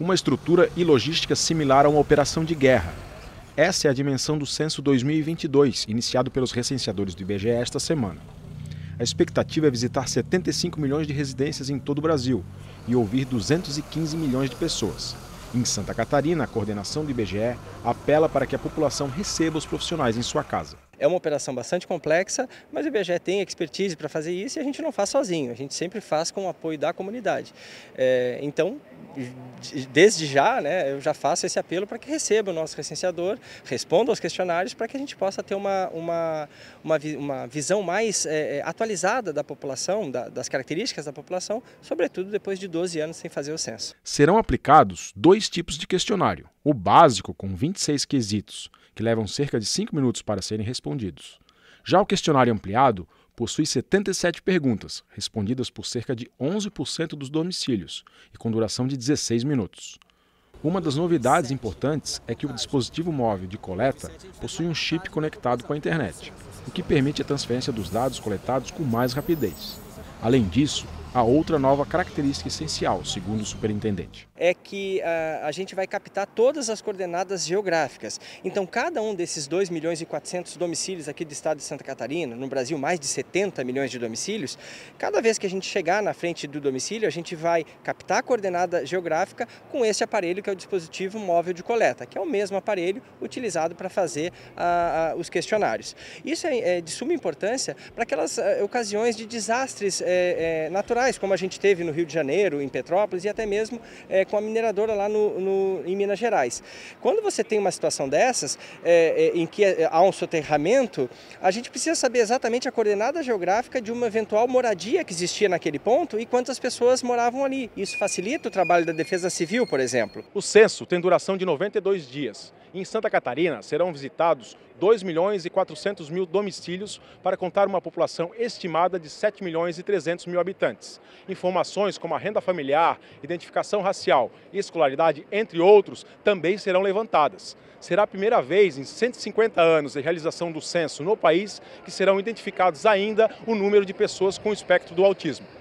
uma estrutura e logística similar a uma operação de guerra. Essa é a dimensão do censo 2022, iniciado pelos recenseadores do IBGE esta semana. A expectativa é visitar 75 milhões de residências em todo o Brasil e ouvir 215 milhões de pessoas. Em Santa Catarina, a coordenação do IBGE apela para que a população receba os profissionais em sua casa. É uma operação bastante complexa, mas o IBGE tem expertise para fazer isso e a gente não faz sozinho, a gente sempre faz com o apoio da comunidade. É, então, desde já, né, eu já faço esse apelo para que receba o nosso recenseador, responda aos questionários para que a gente possa ter uma, uma, uma, uma visão mais é, é, atualizada da população, da, das características da população, sobretudo depois de 12 anos sem fazer o censo. Serão aplicados dois tipos de questionário: o básico, com 26 quesitos, que levam cerca de 5 minutos para serem respondidos. Já o questionário ampliado possui 77 perguntas, respondidas por cerca de 11% dos domicílios e com duração de 16 minutos. Uma das novidades importantes é que o dispositivo móvel de coleta possui um chip conectado com a internet, o que permite a transferência dos dados coletados com mais rapidez. Além disso, a outra nova característica essencial, segundo o superintendente. É que a, ah, a gente vai captar todas as coordenadas geográficas. Então, cada um desses 2 milhões e 400 domicílios aqui do estado de Santa Catarina, no Brasil mais de 70 milhões de domicílios, cada vez que a gente chegar na frente do domicílio, a gente vai captar a coordenada geográfica com esse aparelho que é o dispositivo móvel de coleta, que é o mesmo aparelho utilizado para fazer ah, ah, os questionários. Isso é, é de suma importância para aquelas ocasiões de desastres eh, eh, naturais locais, como a gente teve no Rio de Janeiro, em Petrópolis e até mesmo é, com a mineradora lá no, no, em Minas Gerais. Quando você tem uma situação dessas, é, em que há um soterramento, a gente precisa saber exatamente a coordenada geográfica de uma eventual moradia que existia naquele ponto e quantas pessoas moravam ali. Isso facilita o trabalho da Defesa Civil, por exemplo. O censo tem duração de 92 dias. Em Santa Catarina, serão visitados 2 milhões e 400 mil domicílios para contar uma população estimada de 7 milhões e 300 mil habitantes. Informações como a renda familiar, identificação racial e escolaridade, entre outros, também serão levantadas. Será a primeira vez em 150 anos de realização do censo no país que serão identificados ainda o número de pessoas com espectro do autismo.